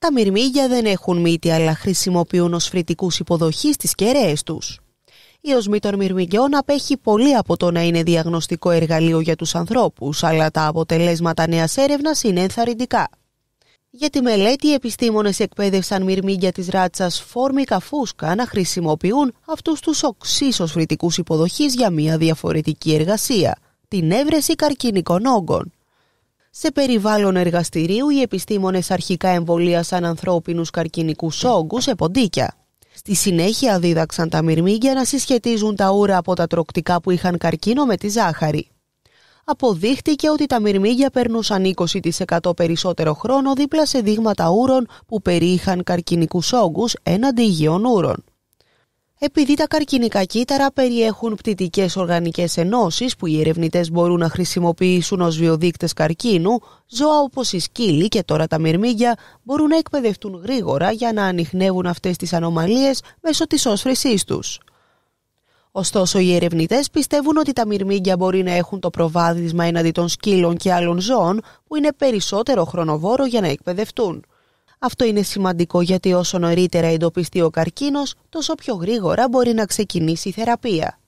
Τα μυρμήγια δεν έχουν μύτη αλλά χρησιμοποιούν ως φρυτικούς υποδοχής τις κεραίες τους. Η οσμή των μυρμηγκιών απέχει πολύ από το να είναι διαγνωστικό εργαλείο για τους ανθρώπους, αλλά τα αποτελέσματα νέας έρευνας είναι ενθαρρυντικά. Για τη μελέτη, οι επιστήμονες εκπαίδευσαν μυρμήγκια της ράτσας φόρμικα φούσκα να χρησιμοποιούν αυτούς τους οξύσως φρυτικούς υποδοχής για μια διαφορετική εργασία, την έβρεση καρκινικών όγκων. Σε περιβάλλον εργαστηρίου, οι επιστήμονες αρχικά εμβολίασαν ανθρώπινους καρκινικούς όγκους σε ποντίκια. Στη συνέχεια δίδαξαν τα μυρμήγια να συσχετίζουν τα ούρα από τα τροκτικά που είχαν καρκίνο με τη ζάχαρη. Αποδείχτηκε ότι τα μυρμήγια περνούσαν 20% περισσότερο χρόνο δίπλα σε δείγματα ούρων που περιείχαν καρκίνικού όγκους έναντι υγιών ούρων επειδή τα καρκινικά κύτταρα περιέχουν πτυτικές οργανικές ενώσεις που οι ερευνητές μπορούν να χρησιμοποιήσουν ως βιοδείκτες καρκίνου, ζώα όπως οι σκύλοι και τώρα τα μυρμήγκια μπορούν να εκπαιδευτούν γρήγορα για να ανοιχνεύουν αυτές τις ανομαλίες μέσω της όσφρησής τους. Ωστόσο, οι ερευνητές πιστεύουν ότι τα μυρμήγκια μπορεί να έχουν το προβάδισμα εναντί των σκύλων και άλλων ζώων, που είναι περισσότερο χρονοβόρο για να εκπαιδευτούν. Αυτό είναι σημαντικό γιατί όσο νωρίτερα εντοπιστεί ο καρκίνος, τόσο πιο γρήγορα μπορεί να ξεκινήσει η θεραπεία.